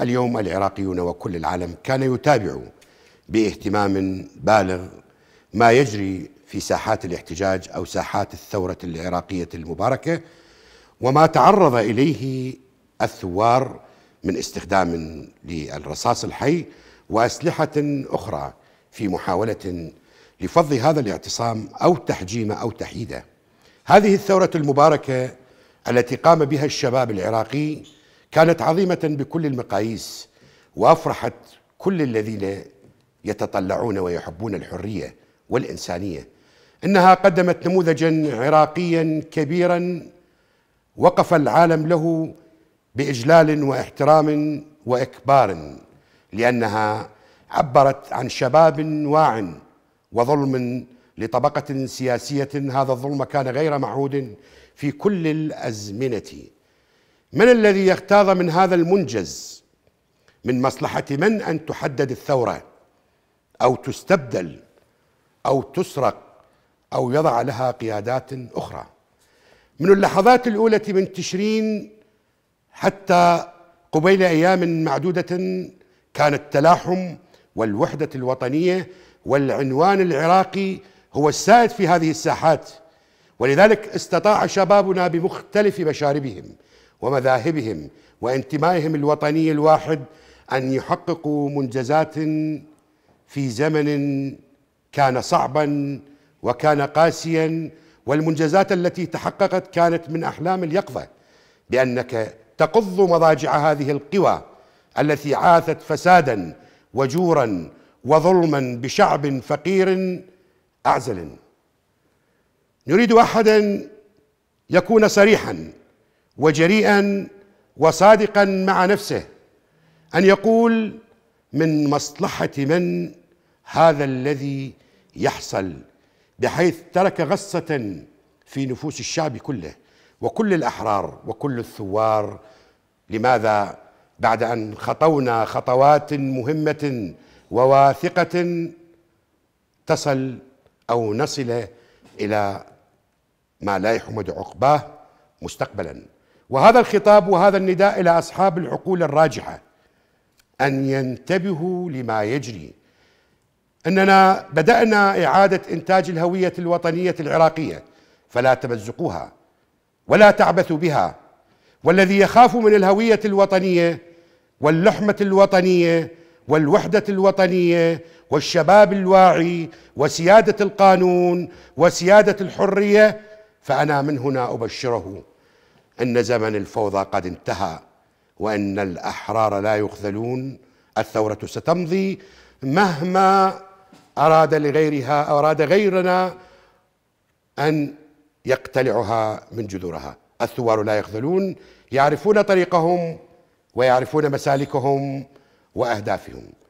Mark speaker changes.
Speaker 1: اليوم العراقيون وكل العالم كان يتابع باهتمام بالغ ما يجري في ساحات الاحتجاج او ساحات الثوره العراقيه المباركه وما تعرض اليه الثوار من استخدام للرصاص الحي واسلحه اخرى في محاوله لفض هذا الاعتصام او تحجيمه او تحييده. هذه الثوره المباركه التي قام بها الشباب العراقي كانت عظيمة بكل المقاييس وأفرحت كل الذين يتطلعون ويحبون الحرية والإنسانية إنها قدمت نموذجا عراقيا كبيرا وقف العالم له بإجلال واحترام وإكبار لأنها عبرت عن شباب واع وظلم لطبقة سياسية هذا الظلم كان غير معهود في كل الأزمنة من الذي يغتاظ من هذا المنجز من مصلحة من أن تحدد الثورة أو تستبدل أو تسرق أو يضع لها قيادات أخرى من اللحظات الأولى من تشرين حتى قبيل أيام معدودة كان التلاحم والوحدة الوطنية والعنوان العراقي هو السائد في هذه الساحات ولذلك استطاع شبابنا بمختلف مشاربهم ومذاهبهم وانتمائهم الوطني الواحد ان يحققوا منجزات في زمن كان صعبا وكان قاسيا والمنجزات التي تحققت كانت من احلام اليقظه بانك تقض مضاجع هذه القوى التي عاثت فسادا وجورا وظلما بشعب فقير اعزل نريد احدا يكون صريحا وجريئا وصادقا مع نفسه ان يقول من مصلحه من هذا الذي يحصل بحيث ترك غصه في نفوس الشعب كله وكل الاحرار وكل الثوار لماذا بعد ان خطونا خطوات مهمه وواثقه تصل او نصل الى ما لا يحمد عقباه مستقبلا وهذا الخطاب وهذا النداء الى اصحاب العقول الراجحه ان ينتبهوا لما يجري اننا بدانا اعاده انتاج الهويه الوطنيه العراقيه فلا تمزقوها ولا تعبثوا بها والذي يخاف من الهويه الوطنيه واللحمه الوطنيه والوحده الوطنيه والشباب الواعي وسياده القانون وسياده الحريه فانا من هنا ابشره أن زمن الفوضى قد انتهى وأن الأحرار لا يخذلون الثورة ستمضي مهما أراد لغيرها أو أراد غيرنا أن يقتلعها من جذورها الثوار لا يخذلون يعرفون طريقهم ويعرفون مسالكهم وأهدافهم